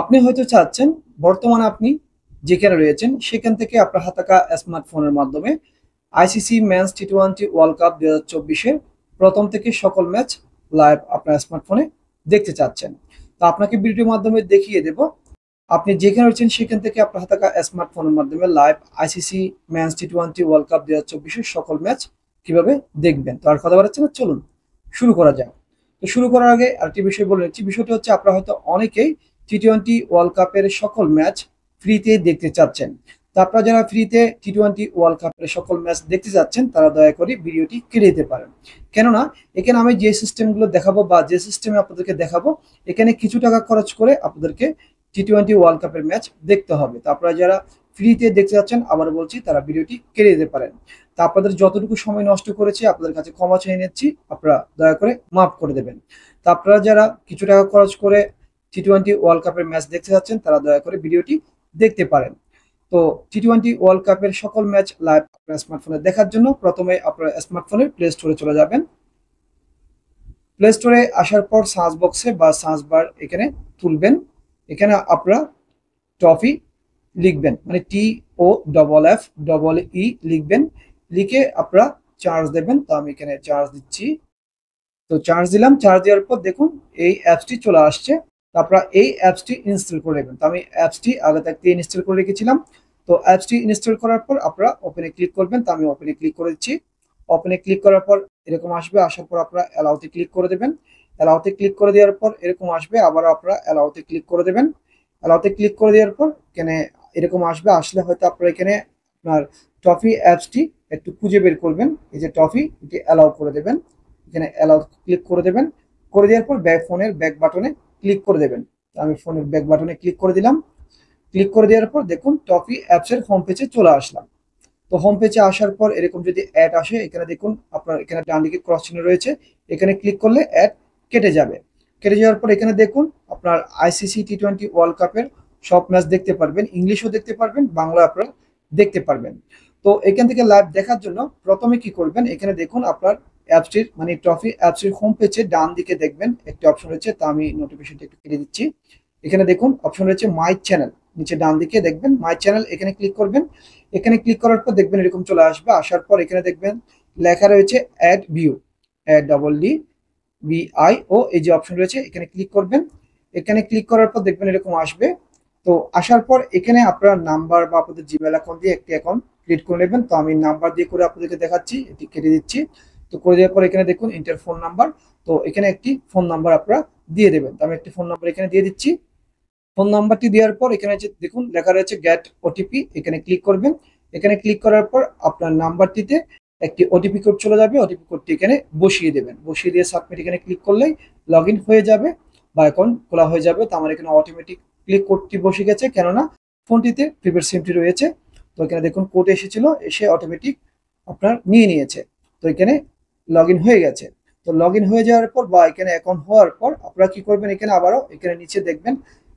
আপনি হয়তো চাচ্ছেন বর্তমানে আপনি যেখানে রয়েছেন সেখান থেকে আপনার হাতাকা স্মার্টফোনের মাধ্যমে ICC men's T twenty world cup দু হাজার চব্বিশের প্রথম থেকে সকল ম্যাচ লাইভ আপনার স্মার্টফোনে দেখতে চাচ্ছেন তো আপনাকে ভিডিওর মাধ্যমে দেখিয়ে দেব আপনি যেখানে রয়েছেন সেখান থেকে আপনার হাতাকা স্মার্টফোনের মাধ্যমে live ICC men's T twenty world cup দু হাজার সকল ম্যাচ কিভাবে দেখবেন তো আর কথা বাড়াচ্ছে না চলুন শুরু করা যাক তো শুরু করার আগে আরেকটি বিষয় বলে নিচ্ছি বিষয়টি হচ্ছে আপনারা হয়তো অনেকেই টি টোয়েন্টি ওয়ার্ল্ড কাপের সকল ম্যাচ ফ্রিতে দেখতে চাচ্ছেন তা আপনারা যারা ফ্রিতে টি টোয়েন্টি ওয়ার্ল্ড কাপের সকল ম্যাচ দেখতে চাচ্ছেন তারা দয়া করে ভিডিওটি কেড়ে দিতে পারেন কেননা এখানে আমি যে সিস্টেমগুলো দেখাবো বা যে সিস্টেমে আপনাদেরকে দেখাবো এখানে কিছু টাকা খরচ করে আপনাদেরকে টি টোয়েন্টি ওয়ার্ল্ড কাপের ম্যাচ দেখতে হবে তা আপনারা যারা ফ্রিতে দেখতে যাচ্ছেন আবার বলছি তারা ভিডিওটি কেড়ে দিতে পারেন তা আপনাদের যতটুকু সময় নষ্ট করেছে আপনাদের কাছে ক্ষমা চেয়ে নিচ্ছি আপনারা দয়া করে মাফ করে দেবেন তা আপনারা যারা কিছু টাকা খরচ করে টি টোয়েন্টি ওয়ার্ল্ড কাপের ম্যাচ দেখতে যাচ্ছেন তারা দয়া করে ভিডিওটি দেখতে পারেন তো টি টোয়েন্টি ওয়ার্ল্ড কাপের সকল ম্যাচ লাইভ আপনার স্মার্টফোনে দেখার জন্য প্রথমে আপনার স্মার্টফোনের প্লে স্টোরে চলে যাবেন প্লে স্টোরে আসার পর সার্চ বক্সে বা সার্চ বার এখানে তুলবেন এখানে আপনারা ট্রফি লিখবেন মানে T O double F double E লিখবেন লিখে আপনারা চার্জ দেবেন তো আমি এখানে চার্জ দিচ্ছি তো চার্জ দিলাম চার্জ দেওয়ার পর দেখুন এই অ্যাপসটি চলে আসছে তো আপনারা এই অ্যাপসটি ইনস্টল করে নেবেন তো আমি অ্যাপসটি আগে থাকতে ইনস্টল করে রেখেছিলাম তো অ্যাপসটি ইনস্টল করার পর আপনারা ওপেনে ক্লিক করবেন তো আমি ওপেনে ক্লিক করে দিচ্ছি ওপেনে ক্লিক করার পর এরকম আসবে আসার পর আপনারা অ্যালাউতে ক্লিক করে দেবেন অ্যালাউতে ক্লিক করে দেওয়ার পর এরকম আসবে আবার আপনারা অ্যালাউতে ক্লিক করে দেবেন অ্যালাউতে ক্লিক করে দেওয়ার পর এখানে এরকম আসবে আসলে হয়তো আপনারা এখানে আপনার টফি অ্যাপসটি একটু খুঁজে বের করবেন এই যে টফি এটি অ্যালাউ করে দেবেন এখানে অ্যালাউ ক্লিক করে দেবেন করে দেওয়ার পর ব্যাক ফোনের ব্যাক বাটনে ক্লিক করে দেবেন আমি ফোনের ব্যাক বাটনে ক্লিক করে দিলাম ক্লিক করে দেওয়ার পর দেখুন টপি অ্যাপসের হোম পেজে চলে আসলাম তো হোম পেজে আসার পর এরকম যদি অ্যাড আসে এখানে দেখুন আপনার এখানে ডান দিকে ক্রস চিহ্ন রয়েছে এখানে ক্লিক করলে অ্যাড কেটে যাবে কেটে যাওয়ার পর এখানে দেখুন আপনার আইসিসি টি টোয়েন্টি ওয়ার্ল্ড কাপের সব ম্যাচ দেখতে পারবেন ইংলিশও দেখতে পারবেন বাংলা আপনারা দেখতে পারবেন তো এখান থেকে লাইভ দেখার জন্য প্রথমে কি করবেন এখানে দেখুন আপনার অ্যাপসটির মানে ট্রফি অ্যাপসটির হোম পেজে ডান দিকে দেখবেন একটি অপশন রয়েছে তা আমি নোটিফিকেশনটা একটু কেটে দিচ্ছি এখানে দেখুন অপশন রয়েছে মাই চ্যানেল নিচে ডান দিকে দেখবেন মাই চ্যানেল এখানে ক্লিক করবেন এখানে ক্লিক করার পর দেখবেন এরকম চলে আসবে আসার পর এখানে দেখবেন লেখা রয়েছে add view add double D I O এই যে অপশন রয়েছে এখানে ক্লিক করবেন এখানে ক্লিক করার পর দেখবেন এরকম আসবে তো আসার পর এখানে আপনার নাম্বার বা আপনাদের জিমেল অ্যাকাউন্ট দিয়ে একটি অ্যাকাউন্ট ক্রিয়েট করে নেবেন তো আমি নাম্বার দিয়ে করে আপনাদেরকে দেখাচ্ছি এটি কেটে দিচ্ছি তো করে দেওয়ার পর এখানে দেখুন ইন্টার ফোন নাম্বার তো এখানে একটি ফোন নাম্বার আপনারা দিয়ে দেবেন তো আমি একটি ফোন নাম্বার এখানে দিয়ে দিচ্ছি ফোন নাম্বারটি দেওয়ার পর এখানে যে দেখুন লেখা রয়েছে গ্যাট ওটিপি এখানে ক্লিক করবেন এখানে ক্লিক করার পর আপনার নাম্বারটিতে একটি ওটিপি কোড চলে যাবে ওটিপি কোডটি এখানে বসিয়ে দেবেন বসিয়ে দিয়ে সাবমিট এখানে ক্লিক করলেই লগ হয়ে যাবে বা অ্যাকাউন্ট খোলা হয়ে যাবে তো আমার এখানে অটোমেটিক ক্লিক কোডটি বসে গেছে কেননা ফোনটিতে প্রিপেড সিমটি রয়েছে তো এখানে দেখুন কোড এসেছিল এসে অটোমেটিক আপনার নিয়ে নিয়েছে তো এখানে লগ হয়ে গেছে তো লগ হয়ে যাওয়ার পর বা এখানে অ্যাকাউন্ট হওয়ার পর আপনারা কি করবেন এখানে আবারও এখানে নিচে দেখবেন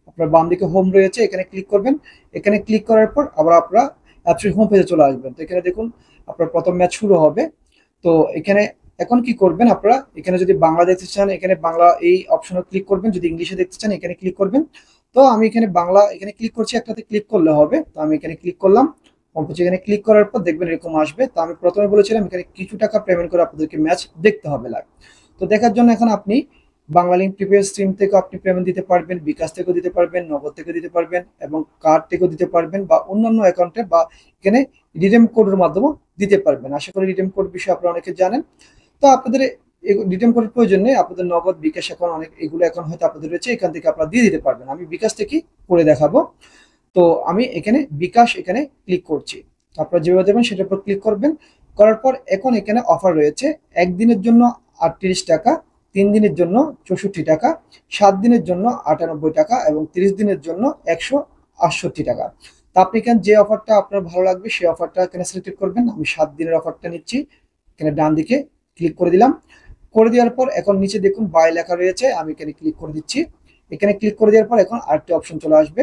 আপনার বাম দিকে হোম রয়েছে এখানে ক্লিক করবেন এখানে ক্লিক করার পর আবার আপনারা অ্যাপসের হোম পেজে চলে আসবেন তো এখানে দেখুন আপনার প্রথম ম্যাচ শুরু হবে তো এখানে এখন কি করবেন আপনারা এখানে যদি বাংলা দেখতে চান এখানে বাংলা এই অপশনে ক্লিক করবেন যদি ইংলিশে দেখতে চান এখানে ক্লিক করবেন তো আমি এখানে বাংলা এখানে ক্লিক করছি একটাতে ক্লিক করলে হবে তো আমি এখানে ক্লিক করলাম কমপ্লিট এখানে ক্লিক করার পর দেখবেন এরকম আসবে তো আমি প্রথমে বলেছিলাম এখানে কিছু টাকা পেমেন্ট করে আপনাদেরকে ম্যাচ দেখতে হবে লাগে তো দেখার জন্য এখন আপনি বাংলালিংক প্রিপেড স্ট্রিম থেকে আপনি পেমেন্ট দিতে পারবেন বিকাশ থেকেও দিতে পারবেন নগদ থেকে দিতে পারবেন এবং কার্ড থেকেও দিতে পারবেন বা অন্যান্য অ্যাকাউন্টে বা এখানে রিডিম কোডের মাধ্যমেও দিতে পারবেন আশা করি রিডিম কোড বিষয়ে আপনারা অনেকে জানেন তো আপনাদের রিটার্ন কোডের প্রয়োজন নেই আপনাদের নগদ বিকাশ এখন অনেক এগুলো এখন হয়তো আপনাদের রয়েছে এখান থেকে আপনারা দিয়ে দিতে পারবেন আমি বিকাশ থেকে করে দেখাবো তো আমি এখানে বিকাশ এখানে ক্লিক করছি আপনারা যেভাবে দেবেন সেটার উপর ক্লিক করবেন করার পর এখন এখানে অফার রয়েছে একদিনের জন্য আটত্রিশ টাকা তিন দিনের জন্য চৌষট্টি টাকা সাত দিনের জন্য আটানব্বই টাকা এবং ৩০ দিনের জন্য একশো আটষট্টি টাকা তা আপনি এখানে যে অফারটা আপনার ভালো লাগবে সেই অফারটা এখানে সিলেক্ট করবেন আমি সাত দিনের অফারটা নিচ্ছি এখানে ডান দিকে ক্লিক করে দিলাম করে দেওয়ার পর এখন নিচে দেখুন বাই লেখা রয়েছে আমি এখানে ক্লিক করে দিচ্ছি এখানে ক্লিক করে দেওয়ার পর এখন আরেকটি অপশন চলে আসবে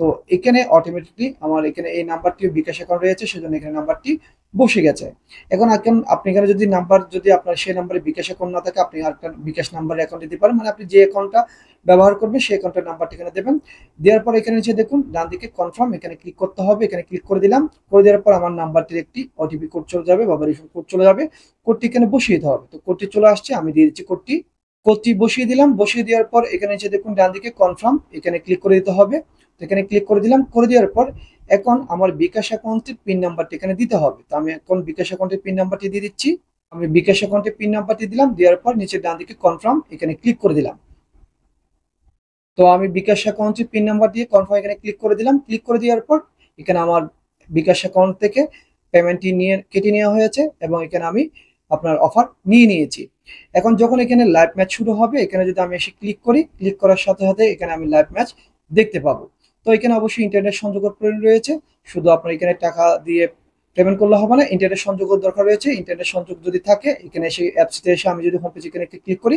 তো এখানে অটোমেটিকলি আমার এখানে এই নাম্বারটিও বিকাশ অ্যাকাউন্ট রয়েছে সেজন্য এখানে নাম্বারটি বসে গেছে এখন এখন আপনি এখানে যদি নাম্বার যদি আপনার সেই নাম্বারে বিকাশ অ্যাকাউন্ট না থাকে আপনি আরেকটা বিকাশ নাম্বারের অ্যাকাউন্ট দিতে পারেন মানে আপনি যে অ্যাকাউন্টটা ব্যবহার করবেন সেই অ্যাকাউন্টের নাম্বারটি এখানে দেবেন দেওয়ার পর এখানে নিচে দেখুন ডান দিকে কনফার্ম এখানে ক্লিক করতে হবে এখানে ক্লিক করে দিলাম করে দেওয়ার পর আমার নাম্বারটির একটি ওটিপি কোড চলে যাবে বা ভেরিফিকেশন কোড চলে যাবে কোডটি এখানে বসিয়ে দিতে হবে তো কোডটি চলে আসছে আমি দিয়ে দিচ্ছি কোডটি কোডটি বসিয়ে দিলাম বসিয়ে দেওয়ার পর এখানে নিচে দেখুন ডান দিকে কনফার্ম এখানে ক্লিক করে দিতে হবে তো এখানে ক্লিক করে দিলাম করে দেওয়ার পর এখন আমার বিকাশ অ্যাকাউন্টের পিন নাম্বারটি এখানে দিতে হবে তো আমি এখন বিকাশ অ্যাকাউন্টের পিন নাম্বারটি দিয়ে দিচ্ছি আমি বিকাশ অ্যাকাউন্টের পিন নাম্বারটি দিলাম দেওয়ার পর নিচের ডান দিকে কনফার্ম এখানে ক্লিক করে দিলাম তো আমি বিকাশ অ্যাকাউন্টের পিন নাম্বার দিয়ে কনফার্ম এখানে ক্লিক করে দিলাম ক্লিক করে দেওয়ার পর এখানে আমার বিকাশ অ্যাকাউন্ট থেকে পেমেন্টটি নিয়ে কেটে নেওয়া হয়েছে এবং এখানে আমি আপনার অফার নিয়ে নিয়েছি এখন যখন এখানে লাইভ ম্যাচ শুরু হবে এখানে যদি আমি এসে ক্লিক করি ক্লিক করার সাথে সাথে এখানে আমি লাইভ ম্যাচ দেখতে পাবো তো এখানে অবশ্যই ইন্টারনেট সংযোগের প্রয়োজন রয়েছে শুধু আপনার এখানে টাকা দিয়ে পেমেন্ট করলে হবে না ইন্টারনেট সংযোগের দরকার রয়েছে ইন্টারনেট সংযোগ যদি থাকে এখানে সেই অ্যাপসিতে এসে আমি যদি হোম পেজ এখানে ক্লিক করি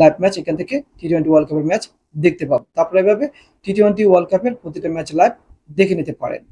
লাইভ ম্যাচ এখান থেকে টি টোয়েন্টি ওয়ার্ল্ড কাপের ম্যাচ দেখতে পাবো তারপরে এভাবে টি টোয়েন্টি ওয়ার্ল্ড কাপের প্রতিটা ম্যাচ লাইভ দেখে নিতে পারেন